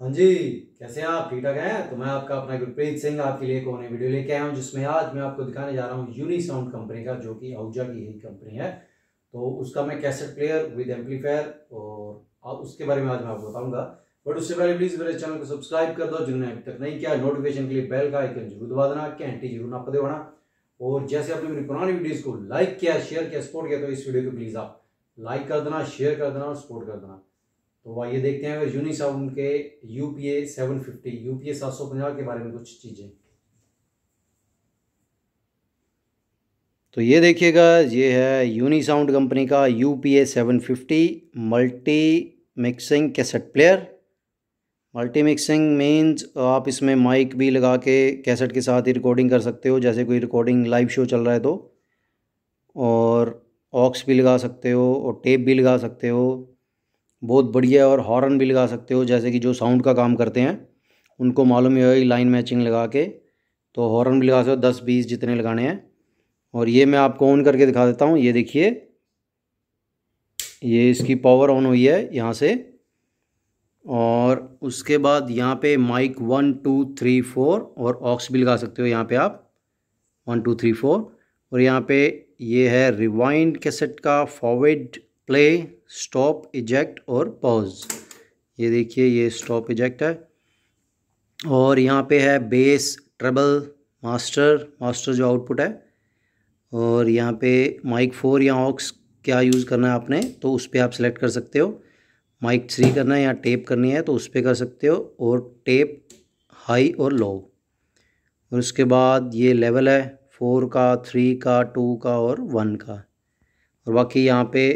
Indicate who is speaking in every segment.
Speaker 1: हाँ जी कैसे हैं आप ठीक ठाक हैं तो मैं आपका अपना गुरप्रीत सिंह आपके लिए कोने वीडियो लेके आया हूँ जिसमें आज मैं आपको दिखाने जा रहा हूँ यूनी साउंड कंपनी का जो कि आहूजा की ही कंपनी है तो उसका मैं कैसेट प्लेयर विद एम्पलीफायर और उसके बारे में आज मैं आपको बताऊंगा बट उससे पहले प्लीज मेरे चैनल को सब्सक्राइब कर दो जिन्होंने अभी तक नहीं किया नोटिफिकेशन के लिए बेल का आइकन जरूर दबा देना घंटी जरूर ना पदे होना और जैसे आपने मेरी पुरानी वीडियोज को लाइक किया शेयर किया सपोर्ट किया तो इस वीडियो को प्लीज आप लाइक कर देना शेयर कर देना और सपोर्ट कर देना तो आइए देखते हैं यूनि साउंड के यूपीए सेवन फिफ्टी यूपीए सात सौ पंजाह के बारे में कुछ चीज़ें तो ये देखिएगा ये है यूनि साउंड कंपनी का UPA seven fifty multi mixing cassette player multi mixing means आप इसमें माइक भी लगा के कैसेट के साथ ही रिकॉर्डिंग कर सकते हो जैसे कोई रिकॉर्डिंग लाइव शो चल रहा है तो और ऑक्स भी लगा सकते हो और टेप भी लगा सकते हो बहुत बढ़िया और हॉर्न भी लगा सकते हो जैसे कि जो साउंड का काम करते हैं उनको मालूम ही होगा लाइन मैचिंग लगा के तो हॉर्न भी लगा सकते हो दस बीस जितने लगाने हैं और ये मैं आपको ऑन करके दिखा देता हूँ ये देखिए ये इसकी पावर ऑन हुई है यहाँ से और उसके बाद यहाँ पे mic one two three four और ऑक्स भी लगा सकते हो यहाँ पे आप वन टू थ्री फोर और यहाँ पे ये है रिवाइंड कैसेट का फॉरवर्ड प्ले स्टॉप इजेक्ट और पॉज ये देखिए ये स्टॉप इजेक्ट है और यहाँ पे है बेस ट्रबल मास्टर मास्टर जो आउटपुट है और यहाँ पे माइक फोर या ऑक्स क्या यूज़ करना है आपने तो उस पर आप सेलेक्ट कर सकते हो माइक थ्री करना है या टेप करनी है तो उस पर कर सकते हो और टेप हाई और लो और उसके बाद ये लेवल है फोर का थ्री का टू का और वन का और बाकी यहाँ पे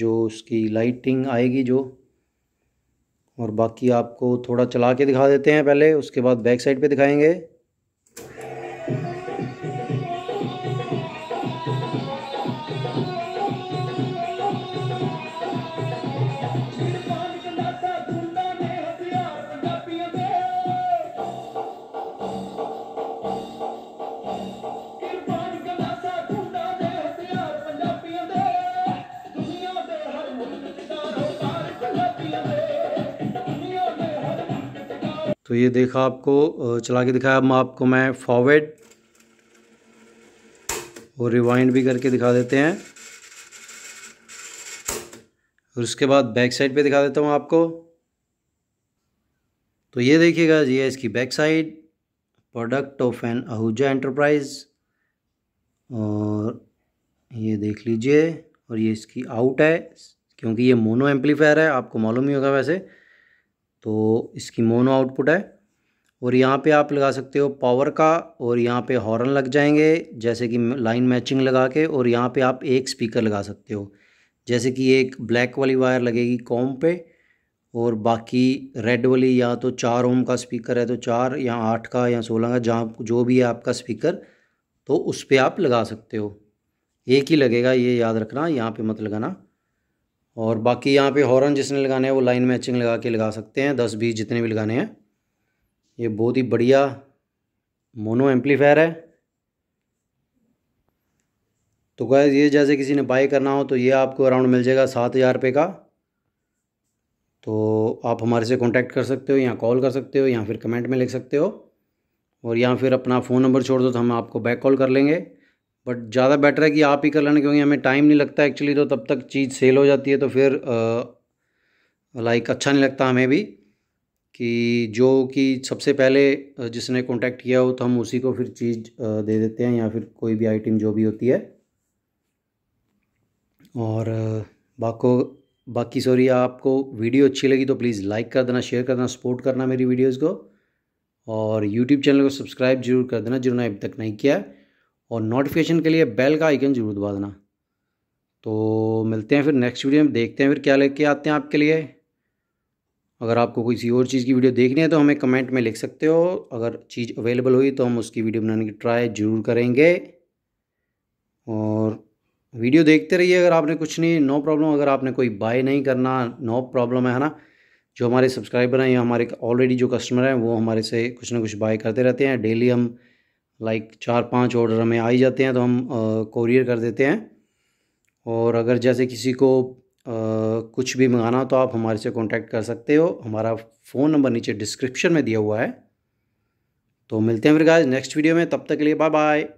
Speaker 1: जो उसकी लाइटिंग आएगी जो और बाकी आपको थोड़ा चला के दिखा देते हैं पहले उसके बाद बैक साइड पे दिखाएंगे तो ये देखा आपको चला के दिखाया अब आपको मैं फॉरवर्ड और रिवाइंड भी करके दिखा देते हैं और उसके बाद बैक साइड पे दिखा देता हूँ आपको तो ये देखिएगा जी इसकी back side product of an Ahuja enterprise और ये देख लीजिए और ये इसकी आउट है क्योंकि ये मोनो एम्पलीफायर है आपको मालूम ही होगा वैसे तो इसकी मोनो आउटपुट है और यहाँ पे आप लगा सकते हो पावर का और यहाँ पे हॉर्न लग जाएंगे जैसे कि लाइन मैचिंग लगा के और यहाँ पे आप एक स्पीकर लगा सकते हो जैसे कि एक ब्लैक वाली वायर लगेगी कॉम पे और बाकी रेड वाली या तो चार ओम का स्पीकर है तो चार या आठ का या सोलह का जहाँ जो भी है आपका स्पीकर तो उस पर आप लगा सकते हो एक ही लगेगा ये याद रखना यहाँ पर मत लगाना और बाकी यहाँ पे हॉर्न जिसने लगाने हैं वो लाइन मैचिंग लगा के लगा सकते हैं दस बीस जितने भी लगाने हैं ये बहुत ही बढ़िया मोनो एम्पलीफायर है तो क्या ये जैसे किसी ने बाई करना हो तो ये आपको अराउंड मिल जाएगा सात हज़ार रुपये का तो आप हमारे से कांटेक्ट कर सकते हो या कॉल कर सकते हो या फिर कमेंट में लिख सकते हो और या फिर अपना फ़ोन नंबर छोड़ दो तो हम आपको बैक कॉल कर लेंगे बट ज़्यादा बेटर है कि आप ही कर लेना क्योंकि हमें टाइम नहीं लगता एक्चुअली तो तब तक चीज़ सेल हो जाती है तो फिर लाइक अच्छा नहीं लगता हमें भी कि जो कि सबसे पहले जिसने कांटेक्ट किया हो तो हम उसी को फिर चीज़ दे देते हैं या फिर कोई भी आइटम जो भी होती है और बाको बाकी सॉरी आपको वीडियो अच्छी लगी तो प्लीज़ लाइक कर देना शेयर कर देना सपोर्ट करना मेरी वीडियोज़ को और यूट्यूब चैनल को सब्सक्राइब जरूर कर देना जिन्होंने अभी तक नहीं किया है और नोटिफिकेशन के लिए बेल का आइकन ज़रूर दबा देना तो मिलते हैं फिर नेक्स्ट वीडियो में देखते हैं फिर क्या लेके आते हैं आपके लिए अगर आपको किसी और चीज़ की वीडियो देखनी है तो हमें कमेंट में लिख सकते हो अगर चीज़ अवेलेबल हुई तो हम उसकी वीडियो बनाने की ट्राई ज़रूर करेंगे और वीडियो देखते रहिए अगर आपने कुछ नहीं नो प्रॉब्लम अगर आपने कोई बाय नहीं करना नो प्रॉब्लम है ना जो हमारे सब्सक्राइबर हैं या हमारे ऑलरेडी जो कस्टमर हैं वो हमारे से कुछ ना कुछ बाय करते रहते हैं डेली हम लाइक चार पांच ऑर्डर हमें आ ही जाते हैं तो हम कोरियर कर देते हैं और अगर जैसे किसी को आ, कुछ भी मंगाना हो तो आप हमारे से कांटेक्ट कर सकते हो हमारा फ़ोन नंबर नीचे डिस्क्रिप्शन में दिया हुआ है तो मिलते हैं फिर गाइस नेक्स्ट वीडियो में तब तक के लिए बाय बाय